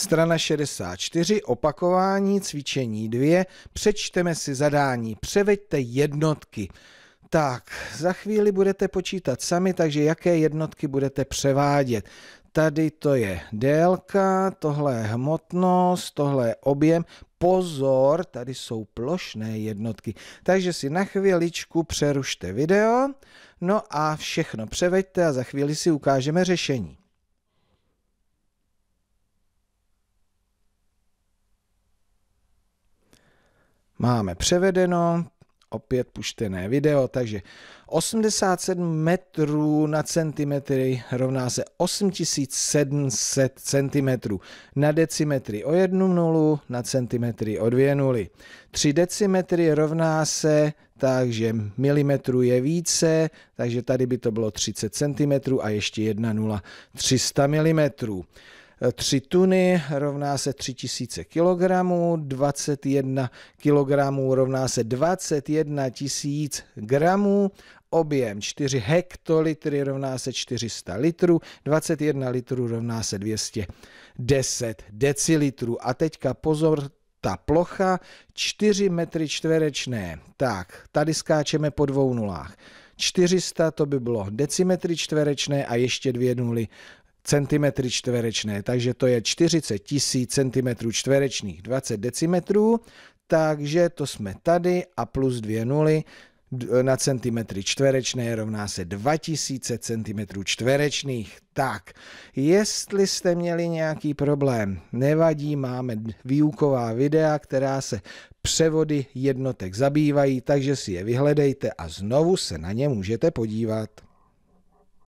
Strana 64, opakování, cvičení 2, přečteme si zadání, převeďte jednotky. Tak, za chvíli budete počítat sami, takže jaké jednotky budete převádět. Tady to je délka, tohle je hmotnost, tohle je objem. Pozor, tady jsou plošné jednotky. Takže si na chvíličku přerušte video, no a všechno převeďte a za chvíli si ukážeme řešení. máme převedeno, opět puštěné video, takže 87 metrů na centimetry rovná se 8700 centimetrů. Na decimetry o jednu nulu, na centimetry o dvě nuly. 3 decimetry rovná se, takže milimetrů je více, takže tady by to bylo 30 centimetrů a ještě jedna nula 300 milimetrů. 3 tuny rovná se 3000 kg, 21 kg rovná se 21 000 gramů, objem 4 hektolitry rovná se 400 litrů, 21 litrů rovná se 210 decilitrů. A teďka pozor, ta plocha 4 metry čtverečné. Tak, tady skáčeme po dvou nulách. 400 to by bylo decimetry čtverečné a ještě dvě nuly centimetry čtverečné, takže to je 40 000 centimetrů čtverečných 20 decimetrů, takže to jsme tady a plus dvě nuly na centimetry čtverečné rovná se 2000 centimetrů čtverečných. Tak, jestli jste měli nějaký problém, nevadí, máme výuková videa, která se převody jednotek zabývají, takže si je vyhledejte a znovu se na ně můžete podívat.